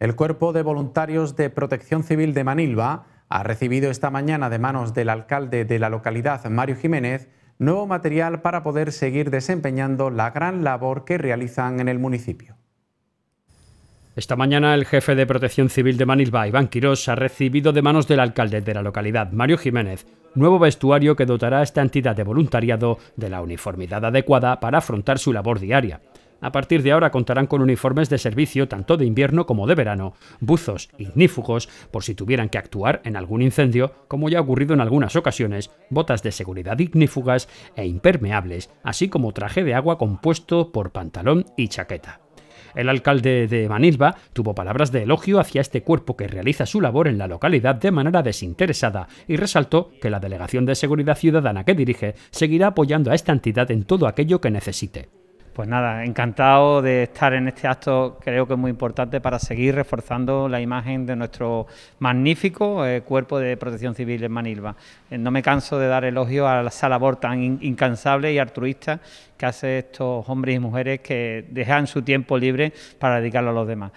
El Cuerpo de Voluntarios de Protección Civil de Manilva ha recibido esta mañana de manos del alcalde de la localidad, Mario Jiménez, nuevo material para poder seguir desempeñando la gran labor que realizan en el municipio. Esta mañana el jefe de Protección Civil de Manilva, Iván Quirós, ha recibido de manos del alcalde de la localidad, Mario Jiménez, nuevo vestuario que dotará a esta entidad de voluntariado de la uniformidad adecuada para afrontar su labor diaria. A partir de ahora contarán con uniformes de servicio tanto de invierno como de verano, buzos ignífugos por si tuvieran que actuar en algún incendio, como ya ha ocurrido en algunas ocasiones, botas de seguridad ignífugas e impermeables, así como traje de agua compuesto por pantalón y chaqueta. El alcalde de Manilva tuvo palabras de elogio hacia este cuerpo que realiza su labor en la localidad de manera desinteresada y resaltó que la Delegación de Seguridad Ciudadana que dirige seguirá apoyando a esta entidad en todo aquello que necesite. Pues nada, encantado de estar en este acto, creo que es muy importante para seguir reforzando la imagen de nuestro magnífico eh, cuerpo de protección civil en Manilva. Eh, no me canso de dar elogio a la labor tan incansable y altruista que hacen estos hombres y mujeres que dejan su tiempo libre para dedicarlo a los demás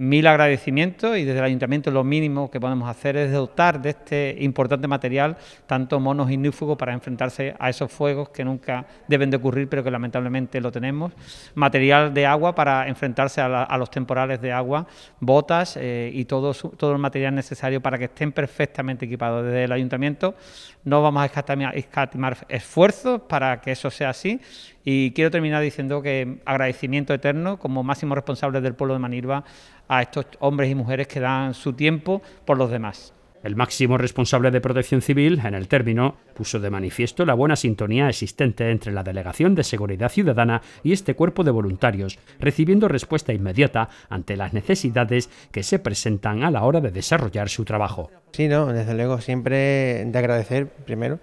mil agradecimientos y desde el ayuntamiento lo mínimo que podemos hacer es dotar de este importante material tanto monos y nífugos, para enfrentarse a esos fuegos que nunca deben de ocurrir pero que lamentablemente lo tenemos, material de agua para enfrentarse a, los temporales de agua, botas eh, y todo, todo el material necesario para que estén perfectamente equipados. Desde el ayuntamiento no vamos a escatimar, esfuerzos para que eso sea así y quiero terminar diciendo que agradecimiento eterno como máximo responsable del pueblo de Manirva a estos hombres y mujeres que dan su tiempo por los demás. El máximo responsable de Protección Civil, en el término, puso de manifiesto la buena sintonía existente entre la Delegación de Seguridad Ciudadana y este cuerpo de voluntarios, recibiendo respuesta inmediata ante las necesidades que se presentan a la hora de desarrollar su trabajo. Sí, no, desde luego, siempre de agradecer primero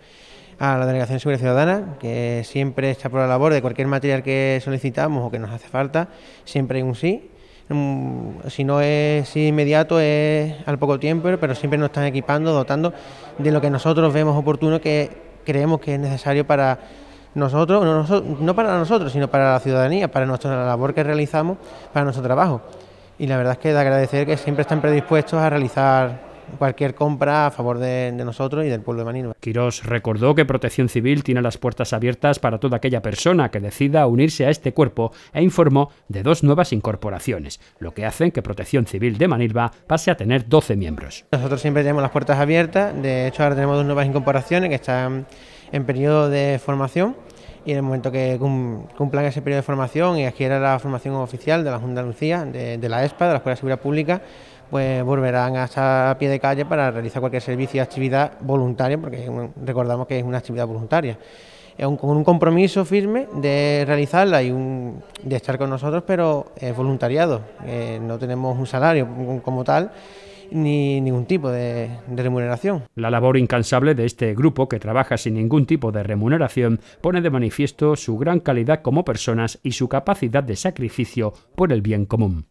a la Delegación de Seguridad Ciudadana, que siempre está por la labor de cualquier material que solicitamos o que nos hace falta, siempre hay un sí Mm, si no es inmediato, es al poco tiempo, pero siempre nos están equipando, dotando de lo que nosotros vemos oportuno, que creemos que es necesario para nosotros, no, para nosotros, sino para la ciudadanía, para nuestra labor que realizamos, para nuestro trabajo. Y la verdad es que de agradecer que siempre están predispuestos a realizar cualquier compra a favor de, nosotros y del pueblo de Manilva. Quirós recordó que Protección Civil tiene las puertas abiertas para toda aquella persona que decida unirse a este cuerpo e informó de dos nuevas incorporaciones, lo que hace que Protección Civil de Manilva pase a tener 12 miembros. Nosotros siempre tenemos las puertas abiertas, de hecho ahora tenemos dos nuevas incorporaciones que están en periodo de formación y en el momento que cumplan ese periodo de formación y adquieran la formación oficial de la Junta de Andalucía, de, la ESPA, de la Escuela de Seguridad Pública, pues volverán a a pie de calle para realizar cualquier servicio y actividad voluntaria, porque recordamos que es una actividad voluntaria. Con un compromiso firme de realizarla y un, de estar con nosotros, pero es voluntariado, eh, no tenemos un salario como tal ni ningún tipo de, remuneración. La labor incansable de este grupo, que trabaja sin ningún tipo de remuneración, pone de manifiesto su gran calidad como personas y su capacidad de sacrificio por el bien común.